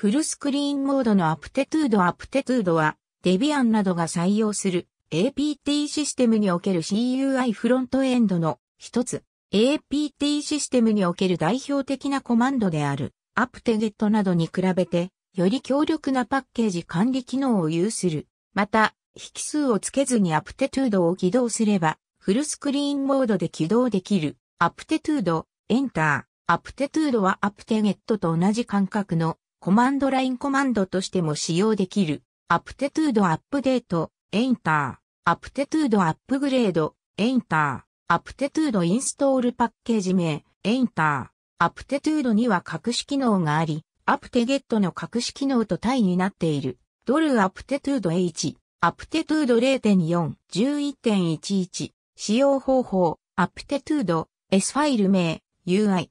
フルスクリーンモードのアプテトゥードアプテトゥードは、デビアンなどが採用する APT システムにおける CUI フロントエンドの一つ、APT システムにおける代表的なコマンドである、アプテゲットなどに比べて、より強力なパッケージ管理機能を有する。また、引数をつけずにアプテトゥードを起動すれば、フルスクリーンモードで起動できる。アプテトゥード、エンター。アプテトゥードはアプテゲットと同じ感覚のコマンドラインコマンドとしても使用できる。アプテトゥードアップデート、エンター。アプテトゥードアップグレード、エンター。アプテトゥードインストールパッケージ名、エンター。アプテトゥードには隠し機能があり、アプテゲットの隠し機能と対になっている。ドルアプテトゥード H。アプテトゥード0.4、1 1 1使用方法、アプテトゥード、S ファイル名、UI。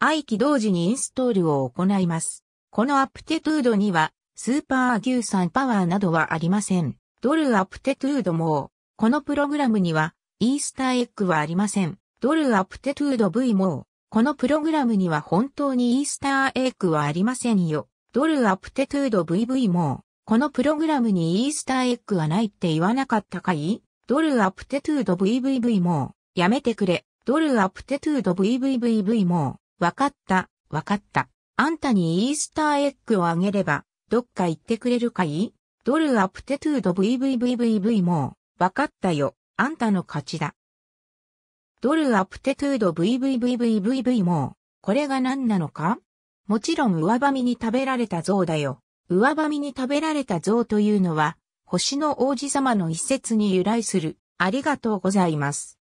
愛機同時にインストールを行います。このアプテトゥードには、スーパー牛んパワーなどはありません。ドルアプテトゥードも、このプログラムには、イースターエッグはありません。ドルアプテトゥード V も、このプログラムには本当にイースターエッグはありませんよ。ドルアプテトゥード VV も、このプログラムにイースターエッグはないって言わなかったかいドルアプテトゥード VVV も、やめてくれ。ドルアプテトゥード VVVV も、わかった、わかった。あんたにイースターエッグをあげれば、どっか行ってくれるかいドルアプテトゥード VVVVV もう、わかったよ、あんたの勝ちだ。ドルアプテトゥード VVVVVV もう、これが何なのかもちろん上ばみに食べられた像だよ。上ばみに食べられた像というのは、星の王子様の一節に由来する。ありがとうございます。